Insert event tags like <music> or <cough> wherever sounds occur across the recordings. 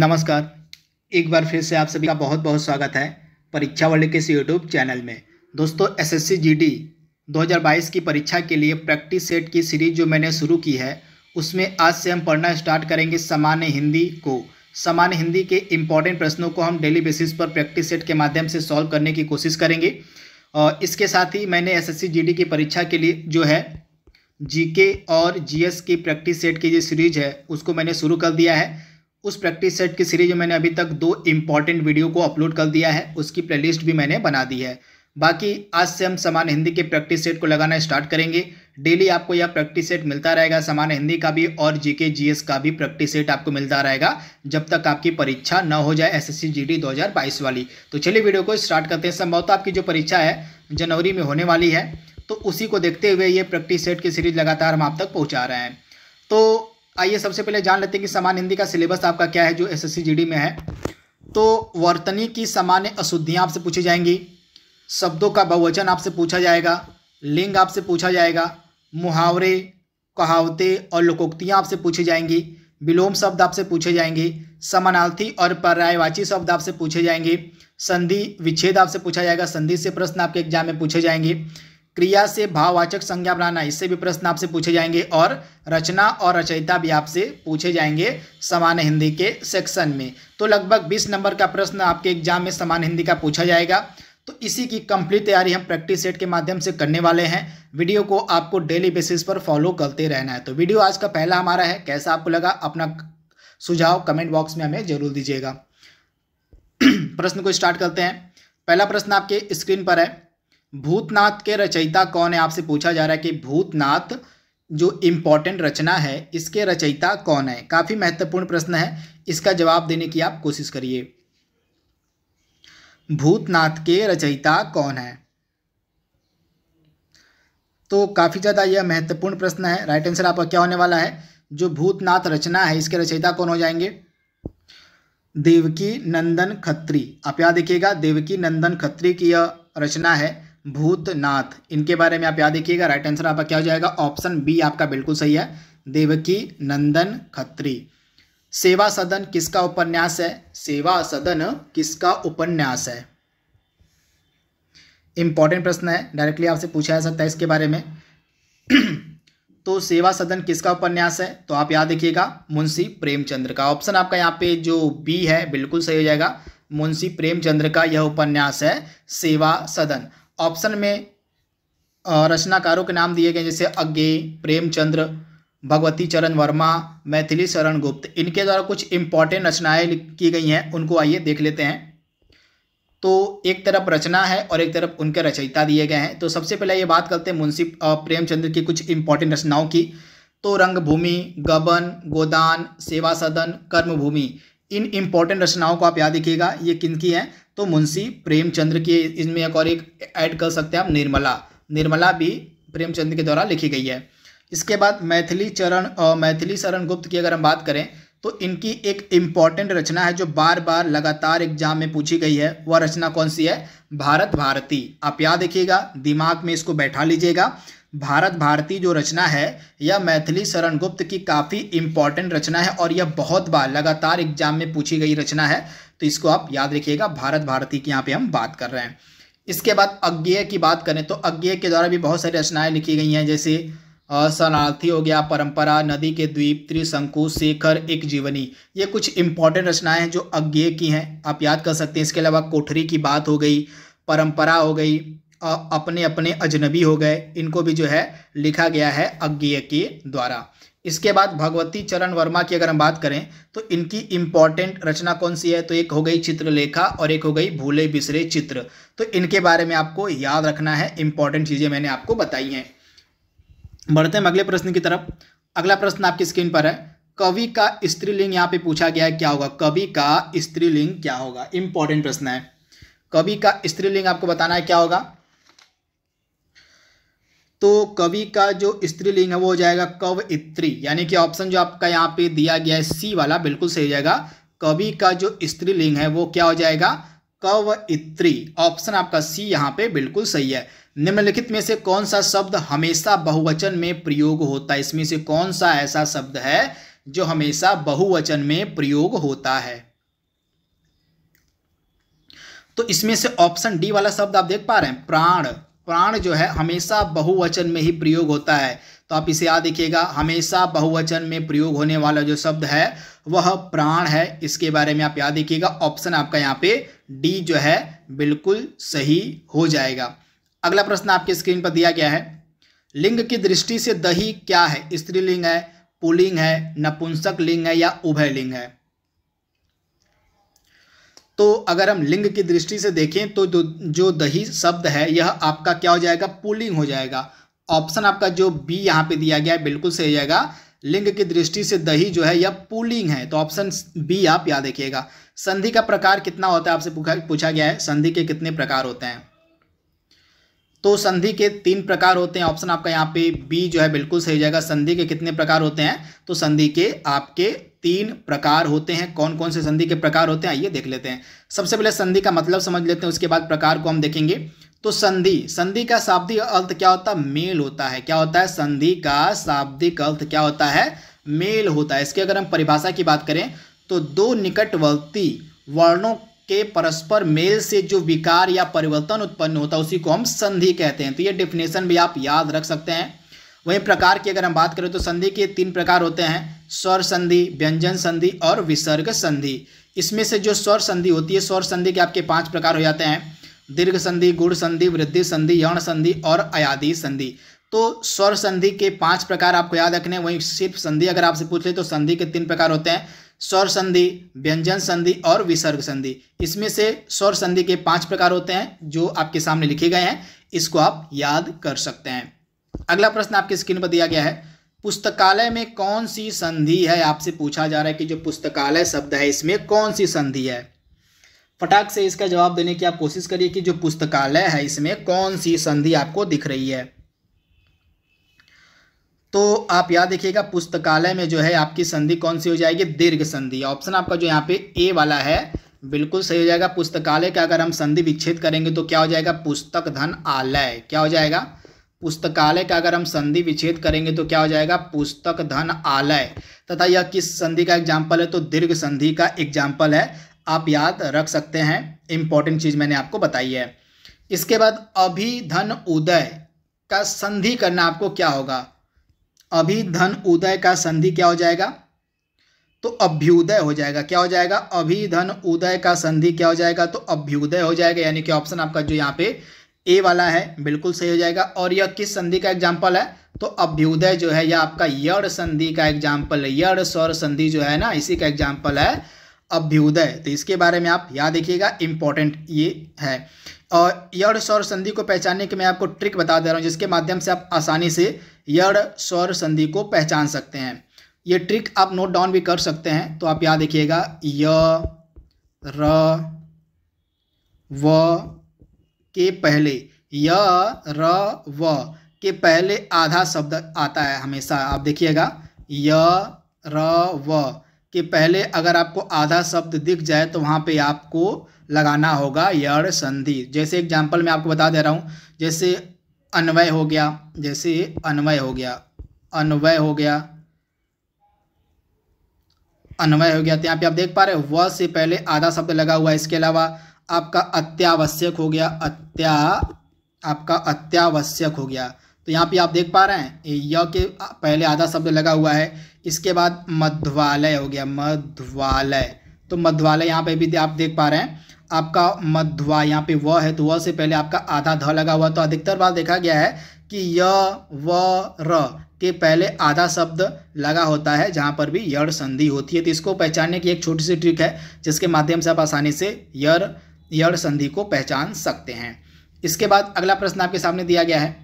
नमस्कार एक बार फिर से आप सभी का बहुत बहुत स्वागत है परीक्षा वर्ल्ड के इस यूट्यूब चैनल में दोस्तों एसएससी जीडी 2022 की परीक्षा के लिए प्रैक्टिस सेट की सीरीज जो मैंने शुरू की है उसमें आज से हम पढ़ना स्टार्ट करेंगे सामान्य हिंदी को सामान्य हिंदी के इम्पॉर्टेंट प्रश्नों को हम डेली बेसिस पर प्रैक्टिस सेट के माध्यम से सॉल्व करने की कोशिश करेंगे और इसके साथ ही मैंने एस एस की परीक्षा के लिए जो है जीके और जीएस की प्रैक्टिस सेट की जो सीरीज है उसको मैंने शुरू कर दिया है उस प्रैक्टिस सेट की सीरीज मैंने अभी तक दो इम्पॉर्टेंट वीडियो को अपलोड कर दिया है उसकी प्लेलिस्ट भी मैंने बना दी है बाकी आज से हम समान हिंदी के प्रैक्टिस सेट को लगाना स्टार्ट करेंगे डेली आपको यह प्रैक्टिस सेट मिलता रहेगा समान हिंदी का भी और जीके जीएस का भी प्रैक्टिस सेट आपको मिलता रहेगा जब तक आपकी परीक्षा न हो जाए एसएससी जीडी 2022 वाली तो चलिए वीडियो को स्टार्ट करते हैं संभवतः आपकी जो परीक्षा है जनवरी में होने वाली है तो उसी को देखते हुए ये प्रैक्टिस सेट की सीरीज लगातार हम आप तक पहुँचा रहे हैं तो आइए सबसे पहले जान लेते हैं कि सामान्य हिंदी का सिलेबस आपका क्या है जो एस एस में है तो वर्तनी की सामान्य अशुद्धियाँ आपसे पूछी जाएंगी शब्दों का बहुवचन आपसे पूछा जाएगा लिंग आपसे पूछा जाएगा मुहावरे कहावतें और लोकोक्तियाँ आपसे पूछी जाएंगी विलोम शब्द आपसे पूछे जाएंगे समानार्थी और पर्यायवाची शब्द आपसे पूछे जाएंगे संधि विच्छेद आपसे पूछा जाएगा संधि से प्रश्न आपके एग्जाम में पूछे जाएंगे क्रिया से भाववाचक संज्ञा बनाना इससे भी प्रश्न आपसे पूछे जाएंगे और रचना और रचयिता भी आपसे पूछे जाएंगे समान हिंदी के सेक्शन में तो लगभग 20 नंबर का प्रश्न आपके एग्जाम में समान हिंदी का पूछा जाएगा तो इसी की कंप्लीट तैयारी हम प्रैक्टिस सेट के माध्यम से करने वाले हैं वीडियो को आपको डेली बेसिस पर फॉलो करते रहना है तो वीडियो आज का पहला हमारा है कैसा आपको लगा अपना सुझाव कमेंट बॉक्स में हमें जरूर दीजिएगा <clears throat> प्रश्न को स्टार्ट करते हैं पहला प्रश्न आपके स्क्रीन पर है भूतनाथ के रचयिता कौन है आपसे पूछा जा रहा है कि भूतनाथ जो इम्पॉर्टेंट रचना है इसके रचयिता कौन है काफ़ी महत्वपूर्ण प्रश्न है इसका जवाब देने की आप कोशिश करिए भूतनाथ के रचयिता कौन है तो काफ़ी ज़्यादा यह महत्वपूर्ण प्रश्न है राइट आंसर आपका क्या होने वाला है जो भूतनाथ रचना है इसके रचयिता कौन हो जाएंगे देवकी नंदन खत्री आप याद देखिएगा देवकी नंदन खत्री की यह रचना है भूतनाथ इनके बारे में आप याद देखिएगा राइट आंसर आपका क्या हो जाएगा ऑप्शन बी आपका बिल्कुल सही है देवकी नंदन खत्री सेवा सदन किसका उपन्यास है सेवा सदन किसका उपन्यास है इंपॉर्टेंट प्रश्न है डायरेक्टली आपसे पूछा जा सकता है इसके बारे में <clears throat> तो सेवा सदन किसका उपन्यास है तो आप याद देखिएगा मुंशी प्रेमचंद्र का ऑप्शन आपका यहाँ पे जो बी है बिल्कुल सही हो जाएगा मुंशी प्रेमचंद्र का यह उपन्यास है सेवा सदन ऑप्शन में रचनाकारों के नाम दिए गए जैसे अज्ञे प्रेमचंद्र भगवती चरण वर्मा मैथिली शरण गुप्त इनके द्वारा कुछ इम्पॉर्टेंट रचनाएँ की गई हैं उनको आइए देख लेते हैं तो एक तरफ रचना है और एक तरफ उनके रचयिता दिए गए हैं तो सबसे पहले ये बात करते हैं मुंशी प्रेमचंद्र की कुछ इम्पॉर्टेंट रचनाओं की तो रंगभूमि गबन गोदान सेवा सदन कर्मभूमि इन इम्पॉर्टेंट रचनाओं को आप याद रखिएगा ये किन की हैं तो मुंशी प्रेमचंद्र की इसमें एक और एक ऐड कर सकते हैं आप निर्मला निर्मला भी प्रेमचंद के द्वारा लिखी गई है इसके बाद मैथिली चरण और मैथिली शरण गुप्त की अगर हम बात करें तो इनकी एक इम्पॉर्टेंट रचना है जो बार बार लगातार एग्जाम में पूछी गई है वह रचना कौन सी है भारत भारती आप याद देखिएगा दिमाग में इसको बैठा लीजिएगा भारत भारती जो रचना है यह मैथिली शरण गुप्त की काफ़ी इम्पॉर्टेंट रचना है और यह बहुत बार लगातार एग्जाम में पूछी गई रचना है तो इसको आप याद रखिएगा भारत भारती की यहाँ पे हम बात कर रहे हैं इसके बाद अज्ञेय की बात करें तो अज्ञेय के द्वारा भी बहुत सारी रचनाएं लिखी गई हैं जैसे शरणार्थी हो गया परंपरा नदी के द्वीप त्रिशंकु शेखर एक जीवनी ये कुछ इंपॉर्टेंट रचनाएं हैं जो अज्ञेय की हैं आप याद कर सकते हैं इसके अलावा कोठरी की बात हो गई परंपरा हो गई अपने अपने अजनबी हो गए इनको भी जो है लिखा गया है अज्ञेय के द्वारा इसके बाद भगवती चरण वर्मा की अगर हम बात करें तो इनकी इम्पॉर्टेंट रचना कौन सी है तो एक हो गई चित्रलेखा और एक हो गई भूले बिसरे चित्र तो इनके बारे में आपको याद रखना है इम्पॉर्टेंट चीज़ें मैंने आपको बताई हैं बढ़ते हैं अगले प्रश्न की तरफ अगला प्रश्न आपकी स्क्रीन पर है कवि का स्त्रीलिंग यहाँ पे पूछा गया है क्या होगा कवि का स्त्रीलिंग क्या होगा इम्पॉर्टेंट प्रश्न है कवि का स्त्रीलिंग आपको बताना है क्या होगा तो कवि का जो स्त्रीलिंग है वो हो जाएगा कव इत्री यानी कि ऑप्शन जो आपका यहाँ पे दिया गया है सी वाला बिल्कुल सही हो जाएगा कवि का जो स्त्रीलिंग है वो क्या हो जाएगा कव इत्री ऑप्शन आपका सी यहाँ पे बिल्कुल सही है निम्नलिखित में से कौन सा शब्द हमेशा बहुवचन में प्रयोग होता है इसमें से कौन सा ऐसा शब्द है जो हमेशा बहुवचन में प्रयोग होता है तो इसमें से ऑप्शन डी वाला शब्द आप देख पा रहे हैं प्राण प्राण जो है हमेशा बहुवचन में ही प्रयोग होता है तो आप इसे याद रखिएगा हमेशा बहुवचन में प्रयोग होने वाला जो शब्द है वह प्राण है इसके बारे में आप याद रखिएगा ऑप्शन आपका यहाँ पे डी जो है बिल्कुल सही हो जाएगा अगला प्रश्न आपके स्क्रीन पर दिया गया है लिंग की दृष्टि से दही क्या है स्त्रीलिंग है पुलिंग है नपुंसक लिंग है या उभय लिंग है तो अगर हम लिंग की दृष्टि से देखें तो जो जो दही शब्द है यह आपका क्या हो जाएगा पुलिंग हो जाएगा ऑप्शन आपका जो बी यहाँ पे दिया गया है बिल्कुल सही जाएगा लिंग की दृष्टि से दही जो है यह पुलिंग है तो ऑप्शन बी आप याद देखिएगा संधि का प्रकार कितना होता है आपसे पूछा गया है संधि के कितने प्रकार होते हैं तो संधि के तीन प्रकार होते हैं ऑप्शन आपका यहाँ पे बी जो है बिल्कुल सही जाएगा संधि के कितने प्रकार होते हैं तो संधि के आपके तीन प्रकार होते हैं कौन कौन से संधि के प्रकार होते हैं आइए देख लेते हैं सबसे पहले संधि का मतलब समझ लेते हैं उसके बाद प्रकार को हम देखेंगे तो संधि संधि का शाब्दिक अर्थ क्या होता है मेल होता है क्या होता है संधि का शाब्दिक अर्थ क्या होता है मेल होता है इसके अगर हम परिभाषा की बात करें तो दो निकटवर्ती वर्णों के परस्पर मेल से जो विकार या परिवर्तन उत्पन्न होता है उसी को हम संधि कहते हैं तो ये डेफिनेशन भी आप याद रख सकते हैं वहीं प्रकार की अगर हम बात करें तो संधि के तीन प्रकार होते हैं स्वर संधि व्यंजन संधि और विसर्ग संधि इसमें से जो स्वर संधि होती है स्वर संधि के आपके पांच प्रकार हो जाते हैं दीर्घ संधि गुड़ संधि वृद्धि संधि यौन संधि और अयाधि संधि तो स्वर संधि के पांच प्रकार आपको याद रखने वहीं सिर्फ संधि अगर आपसे पूछ ले तो संधि के तीन प्रकार होते हैं स्वर संधि व्यंजन संधि और विसर्ग संधि इसमें से स्वर संधि के पांच प्रकार होते हैं जो आपके सामने लिखे गए हैं इसको आप याद कर सकते हैं अगला प्रश्न आपकी स्क्रीन पर दिया गया है पुस्तकालय में कौन सी संधि है आपसे पूछा जा रहा है कि जो पुस्तकालय शब्द है इसमें कौन सी संधि है फटाक से इसका जवाब देने की आप कोशिश करिए कि जो पुस्तकालय है इसमें कौन सी संधि आपको दिख रही है तो आप याद देखिएगा पुस्तकालय में जो है आपकी संधि कौन सी हो जाएगी दीर्घ संधि ऑप्शन आपका जो यहाँ पे ए वाला है बिल्कुल सही हो जाएगा पुस्तकालय का अगर हम संधि विच्छेद करेंगे तो क्या हो जाएगा पुस्तक धन आलय क्या हो जाएगा पुस्तकालय का अगर हम संधि विच्छेद करेंगे तो क्या हो जाएगा पुस्तक धन आलय तथा यह किस संधि का एग्जाम्पल है तो दीर्घ संधि का एग्जाम्पल है आप याद रख सकते हैं इंपॉर्टेंट चीज़ मैंने आपको बताई है इसके बाद धन उदय का संधि करना आपको क्या होगा अभिधन उदय का संधि क्या हो जाएगा तो अभ्युदय हो जाएगा क्या हो जाएगा अभिधन उदय का संधि क्या हो जाएगा तो अभ्युदय हो जाएगा यानी कि ऑप्शन आपका जो यहाँ पे ए वाला है बिल्कुल सही हो जाएगा और यह किस संधि का एग्जाम्पल है तो अभ्युदय जो है यह आपका यड़ संधि का एग्जाम्पल है यड़ स्वर संधि जो है ना इसी का एग्जाम्पल है अभ्युदय तो इसके बारे में आप याद रखिएगा इम्पोर्टेंट ये है और यड़ स्वर संधि को पहचानने की मैं आपको ट्रिक बता दे रहा हूँ जिसके माध्यम से आप आसानी से यड़ स्वर संधि को पहचान सकते हैं ये ट्रिक आप नोट डाउन भी कर सकते हैं तो आप याद रखिएगा य व के पहले य र व के पहले आधा शब्द आता है हमेशा आप देखिएगा य र व के पहले अगर आपको आधा शब्द दिख जाए तो वहाँ पे आपको लगाना होगा यर संधि जैसे एग्जाम्पल मैं आपको बता दे रहा हूँ जैसे अन्वय हो गया जैसे अन्वय हो गया अन्वय हो गया अन्वय हो गया तो यहाँ पे आप देख पा रहे हो व से पहले आधा शब्द लगा हुआ है इसके अलावा आपका अत्यावश्यक हो गया अत्या आपका अत्यावश्यक हो गया तो यहाँ पे आप देख पा रहे हैं य के पहले आधा शब्द लगा हुआ है इसके बाद मध्वालय हो गया मध्वालय तो मध्वालय यहाँ पे भी आप देख पा रहे हैं आपका मध्वा यहाँ पे व है तो व से पहले आपका आधा ध लगा हुआ तो अधिकतर बार देखा गया है कि य व र के पहले आधा शब्द लगा होता है जहाँ पर भी यड़ संधि होती है तो इसको पहचानने की एक छोटी सी ट्रिक है जिसके माध्यम से आप आसानी से यर यड़ संधि को पहचान सकते हैं इसके बाद अगला प्रश्न आपके सामने दिया गया है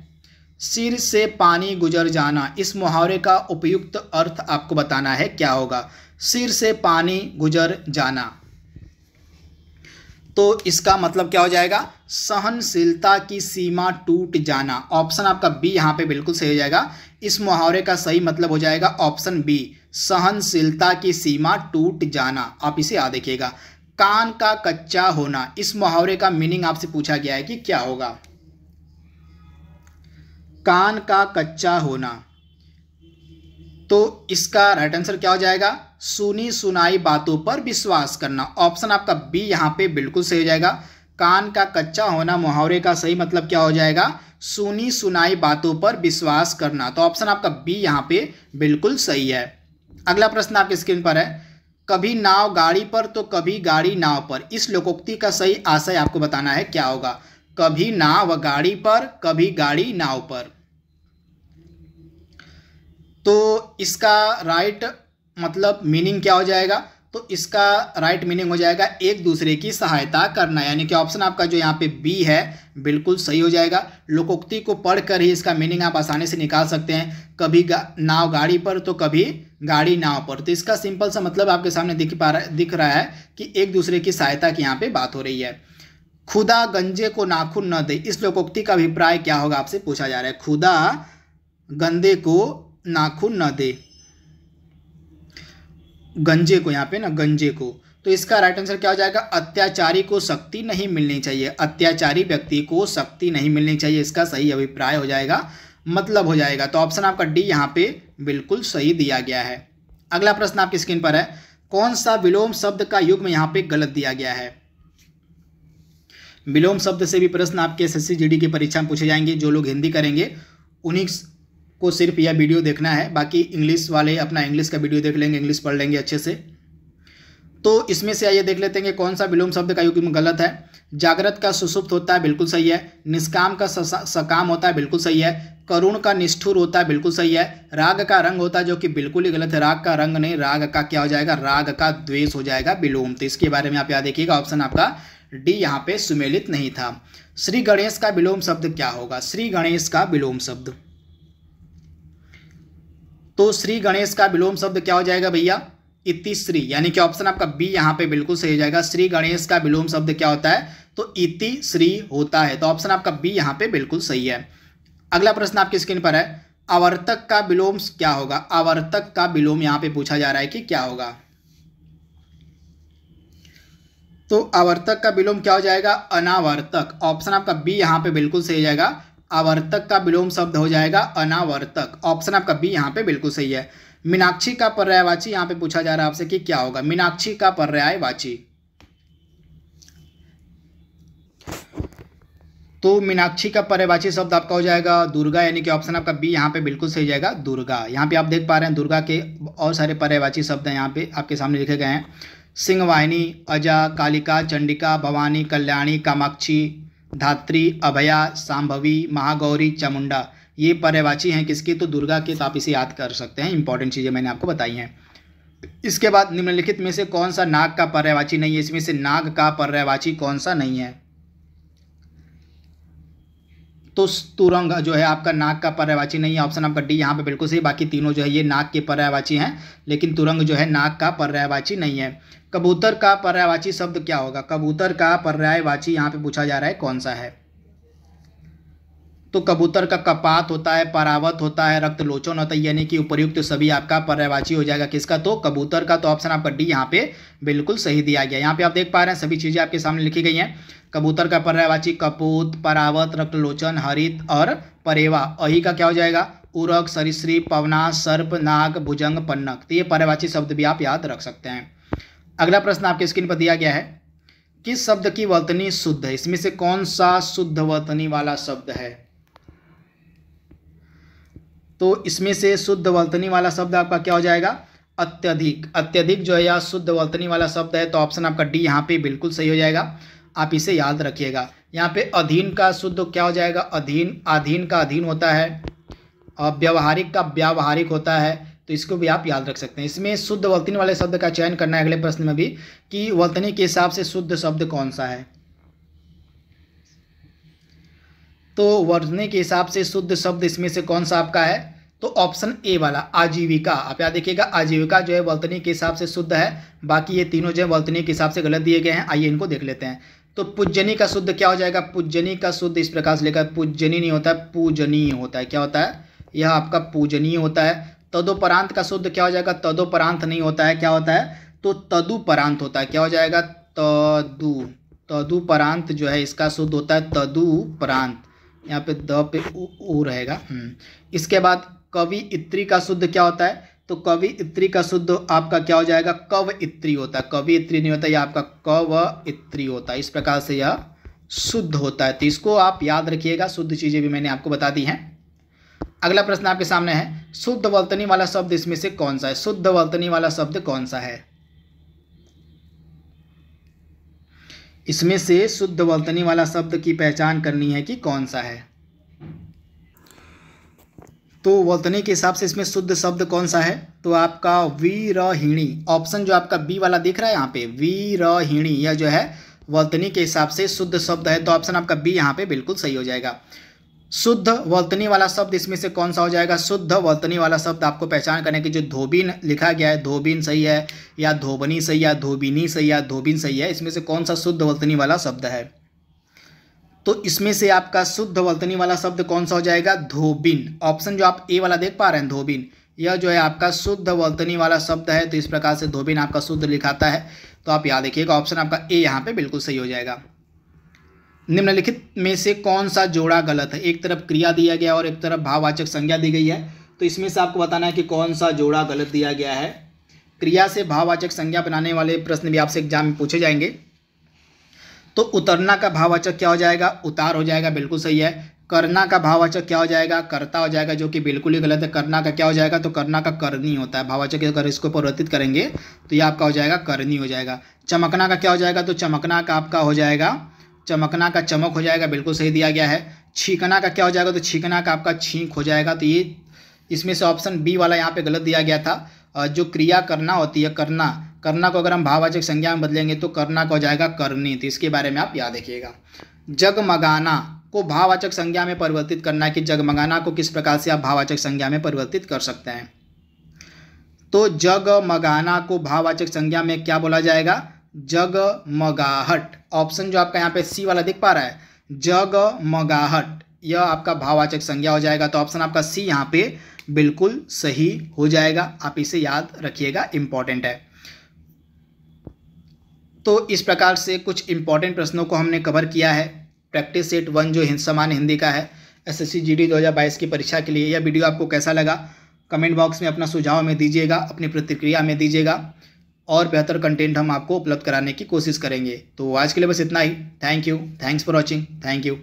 सिर से पानी गुजर जाना इस मुहावरे का उपयुक्त अर्थ आपको बताना है क्या होगा सिर से पानी गुजर जाना तो इसका मतलब क्या हो जाएगा सहनशीलता की सीमा टूट जाना ऑप्शन आपका बी यहाँ पे बिल्कुल सही हो जाएगा इस मुहावरे का सही मतलब हो जाएगा ऑप्शन बी सहनशीलता की सीमा टूट जाना आप इसे आ देखिएगा कान का कच्चा होना इस मुहावरे का मीनिंग आपसे पूछा गया है कि क्या होगा कान का कच्चा होना तो इसका राइट आंसर क्या हो जाएगा सुनी सुनाई बातों पर विश्वास करना ऑप्शन आपका बी यहां पे बिल्कुल सही हो जाएगा कान का कच्चा होना मुहावरे का सही मतलब क्या हो जाएगा सुनी सुनाई बातों पर विश्वास करना तो ऑप्शन आपका बी यहां पे बिल्कुल सही है अगला प्रश्न आपकी स्क्रीन पर है कभी नाव गाड़ी पर तो कभी गाड़ी नाव पर इस लोकोक्ति का सही आशय आपको बताना है क्या होगा कभी नाव गाड़ी पर कभी गाड़ी नाव पर तो इसका राइट मतलब मीनिंग क्या हो जाएगा तो इसका राइट मीनिंग हो जाएगा एक दूसरे की सहायता करना यानी कि ऑप्शन आपका जो यहाँ पे बी है बिल्कुल सही हो जाएगा लोकोक्ति को पढ़कर ही इसका मीनिंग आप आसानी से निकाल सकते हैं कभी गा, नाव गाड़ी पर तो कभी गाड़ी नाव पर तो इसका सिंपल सा मतलब आपके सामने दिख पा रहा दिख रहा है कि एक दूसरे की सहायता की यहाँ पे बात हो रही है खुदा गंजे को नाखून न दे इस लोकोक्ति का अभिप्राय क्या होगा आपसे पूछा जा रहा है खुदा गंदे को नाखून न दे गंजे को यहाँ पे ना गंजे को तो इसका राइट आंसर क्या हो जाएगा अत्याचारी को शक्ति नहीं मिलनी चाहिए अत्याचारी व्यक्ति को शक्ति नहीं मिलनी चाहिए इसका सही अभिप्राय हो जाएगा मतलब हो जाएगा तो ऑप्शन आपका डी यहाँ पे बिल्कुल सही दिया गया है अगला प्रश्न आपकी स्क्रीन पर है कौन सा विलोम शब्द का युग में यहाँ पे गलत दिया गया है विलोम शब्द से भी प्रश्न आपके एस एस की परीक्षा में पूछे जाएंगे जो लोग हिंदी करेंगे उन्हीं को सिर्फ यह वीडियो देखना है बाकी इंग्लिश वाले अपना इंग्लिश का वीडियो देख लेंगे इंग्लिश पढ़ लेंगे अच्छे से तो इसमें से आइए देख लेते हैं कि कौन सा विलोम शब्द का युग्म गलत है जागृत का सुसुप्त होता है बिल्कुल सही है निष्काम का सकाम होता है बिल्कुल सही है करुण का निष्ठुर होता है बिल्कुल सही है राग का रंग होता है जो कि बिल्कुल ही गलत है राग का रंग नहीं राग का क्या हो जाएगा राग का द्वेष हो जाएगा विलोम तो इसके बारे में आप याद देखिएगा ऑप्शन आपका डी यहाँ पे सुमेलित नहीं था श्री गणेश का विलोम शब्द क्या होगा श्री गणेश का विलोम शब्द तो श्री गणेश का विलोम शब्द क्या हो जाएगा भैया इतिश्री यानी कि ऑप्शन आपका बी यहां पे बिल्कुल सही हो जाएगा श्री गणेश का विलोम शब्द क्या होता है तो इति श्री होता है तो ऑप्शन आपका बी यहां पे बिल्कुल सही है अगला प्रश्न आपकी स्क्रीन पर है आवर्तक का विलोम क्या होगा आवर्तक का विलोम यहां पे पूछा जा रहा है कि क्या होगा तो आवर्तक का विलोम क्या हो जाएगा अनावर्तक ऑप्शन आपका बी यहां पे बिल्कुल सही हो जाएगा आवर्तक का विलोम शब्द हो जाएगा अनावर्तक ऑप्शन आपका बी यहाँ पे बिल्कुल सही है मीनाक्षी का पर्यायवाची यहाँ पे पूछा जा रहा है आपसे कि क्या होगा मीनाक्षी का पर्यायवाची तो मीनाक्षी का पर्यायवाची शब्द आपका हो जाएगा दुर्गा यानी कि ऑप्शन आपका बी यहाँ पे बिल्कुल सही जाएगा दुर्गा यहाँ पे आप देख पा रहे हैं दुर्गा के और सारे पर्यायवाची शब्द हैं यहाँ पे आपके सामने लिखे गए हैं सिंहवाहिनी अजा कालिका चंडिका भवानी कल्याणी कामाक्षी धात्री अभया सांभवी महागौरी चामुंडा ये पर्यवाची हैं किसकी तो दुर्गा के तो आप इसे याद कर सकते हैं इंपॉर्टेंट चीज़ें मैंने आपको बताई हैं इसके बाद निम्नलिखित में से कौन सा नाग का पर्यवाची नहीं है इसमें से नाग का पर्यवाची कौन सा नहीं है तो तुरंग जो है आपका नाक का पर्यावाची नहीं है ऑप्शन आपका डी यहाँ पे बिल्कुल सही बाकी तीनों जो है ये नाक के पर्यायवाची हैं लेकिन तुरंग जो है नाक का पर्यायवाची नहीं है कबूतर का पर्यायवाची शब्द क्या होगा कबूतर का पर्यायवाची यहाँ पे पूछा जा रहा है कौन सा है तो कबूतर का कपात होता है परावत होता है रक्तलोचन होता है यानी कि उपयुक्त तो सभी आपका पर्यावाची हो जाएगा किसका तो कबूतर का तो ऑप्शन आपका डी यहाँ पे बिल्कुल सही दिया गया यहाँ पे आप देख पा रहे हैं सभी चीज़ें आपके सामने लिखी गई हैं कबूतर का पर्यावाची कपूत परावत रक्तलोचन हरित और परेवा अही का क्या हो जाएगा उरक सरिश्री पवना सर्प नाग भुजंग पन्नक तो ये पर्यावाची शब्द भी आप याद रख सकते हैं अगला प्रश्न आपके स्क्रीन पर दिया गया है किस शब्द की वर्तनी शुद्ध है इसमें से कौन सा शुद्ध वर्तनी वाला शब्द है तो इसमें से शुद्ध वल्तनी वाला शब्द आपका क्या हो जाएगा अत्यधिक अत्यधिक जो है यह शुद्ध वल्तनी वाला शब्द है तो ऑप्शन आपका डी यहाँ पे बिल्कुल सही हो जाएगा आप इसे याद रखिएगा यहाँ पे अधीन का शुद्ध क्या हो जाएगा अधीन अधीन का अधीन होता है और व्यवहारिक का व्यावहारिक होता है तो इसको भी आप याद रख सकते हैं इसमें शुद्ध वल्तनी वाले शब्द का चयन करना है अगले प्रश्न में भी कि वल्तनी के हिसाब से शुद्ध शब्द कौन सा है तो वर्धने के हिसाब से शुद्ध शब्द इसमें से कौन सा आपका है तो ऑप्शन ए वाला आजीविका आप याद देखिएगा आजीविका जो है वर्तनी के हिसाब से शुद्ध है बाकी ये तीनों जो है वर्तनी के हिसाब से गलत दिए गए हैं आइए इनको देख लेते हैं तो पूजनी का शुद्ध क्या हो जाएगा पूजनी का शुद्ध इस प्रकार से लेकर पूजनी नहीं होता है पूजनीय होता है क्या होता है यह आपका पूजनीय होता है तदोपरांत का शुद्ध क्या हो जाएगा तदोपरांत नहीं होता है क्या होता है तो तदुपरांत होता है क्या हो जाएगा तदु तदुपरांत जो है इसका शुद्ध होता है तदुपरांत यहाँ पे द पे ऊ रहेगा हम्म। इसके बाद कवि इत्री का शुद्ध क्या होता है तो कवि इत्री का शुद्ध आपका क्या हो जाएगा कव इत्री होता है कवि इत्री नहीं होता यह आपका कव इत्री होता है इस प्रकार से यह शुद्ध होता है तो इसको आप याद रखिएगा शुद्ध चीज़ें भी मैंने आपको बता दी हैं अगला प्रश्न आपके सामने है शुद्ध वर्तनी वाला शब्द इसमें से कौन सा है शुद्ध वर्तनी वाला शब्द कौन सा है इसमें से शुद्ध वर्तनी वाला शब्द की पहचान करनी है कि कौन सा है तो वर्तनी के हिसाब से इसमें शुद्ध शब्द कौन सा है तो आपका वीरहिणी ऑप्शन जो आपका बी वाला दिख रहा है यहाँ पे वीरहिणी यह जो है वर्तनी के हिसाब से शुद्ध शब्द है तो ऑप्शन आपका बी यहाँ पे बिल्कुल सही हो जाएगा शुद्ध वर्तनी वाला शब्द इसमें से कौन सा हो जाएगा शुद्ध वर्तनी वाला शब्द आपको पहचान करने की जो धोबिन लिखा गया है धोबिन सही है या धोबनी सही या धोबिनी सही या धोबिन सही है इसमें से कौन सा शुद्ध वर्तनी वाला शब्द है तो इसमें से आपका शुद्ध वर्तनी वाला शब्द कौन सा हो जाएगा धोबिन ऑप्शन जो आप ए वाला देख पा रहे हैं धोबिन यह जो है आपका शुद्ध वर्तनी वाला शब्द है तो इस प्रकार से धोबिन आपका शुद्ध लिखाता है तो आप याद रखिएगा ऑप्शन आपका ए यहाँ पे बिल्कुल सही हो जाएगा निम्नलिखित में से कौन सा जोड़ा गलत है एक तरफ क्रिया दिया गया और एक तरफ भाववाचक संज्ञा दी गई है तो इसमें से आपको बताना है कि कौन सा जोड़ा गलत दिया गया है क्रिया से भाववाचक संज्ञा बनाने वाले प्रश्न भी आपसे एग्जाम में पूछे जाएंगे तो उतरना का भाववाचक क्या हो जाएगा उतार हो जाएगा बिल्कुल सही है करना का भाववाचक क्या हो जाएगा करता हो जाएगा जो कि बिल्कुल ही गलत है करना का क्या हो जाएगा तो करना का करनी होता है भाववाचक अगर इसको परिवर्तित करेंगे तो ये आपका हो जाएगा करनी हो जाएगा चमकना का क्या हो जाएगा तो चमकना का आपका हो जाएगा चमकना का चमक हो जाएगा बिल्कुल सही दिया गया है छीकना का क्या हो जाएगा तो छीकना का आपका छींक हो जाएगा तो ये इसमें से ऑप्शन बी वाला यहाँ पे गलत दिया गया था जो क्रिया करना होती है करना करना को अगर हम भाववाचक संज्ञा में बदलेंगे तो करना का हो जाएगा करनी तो इसके बारे में आप याद रखिएगा जगमगाना को भाववाचक संज्ञा में परिवर्तित करना कि जगमगाना को किस प्रकार से आप भाववाचक संज्ञा में परिवर्तित कर सकते हैं तो जगमगाना को भाववाचक संज्ञा में क्या बोला जाएगा जगमगाहट ऑप्शन जो आपका यहाँ पे सी वाला दिख पा रहा है जगमगाहट यह आपका भाववाचक संज्ञा हो जाएगा तो ऑप्शन आपका सी यहाँ पे बिल्कुल सही हो जाएगा आप इसे याद रखिएगा इंपॉर्टेंट है तो इस प्रकार से कुछ इंपॉर्टेंट प्रश्नों को हमने कवर किया है प्रैक्टिस सेट वन जो समान हिंदी का है एस एस सी की परीक्षा के लिए यह वीडियो आपको कैसा लगा कमेंट बॉक्स में अपना सुझाव में दीजिएगा अपनी प्रतिक्रिया में दीजिएगा और बेहतर कंटेंट हम आपको उपलब्ध कराने की कोशिश करेंगे तो आज के लिए बस इतना ही thank you thanks for watching thank you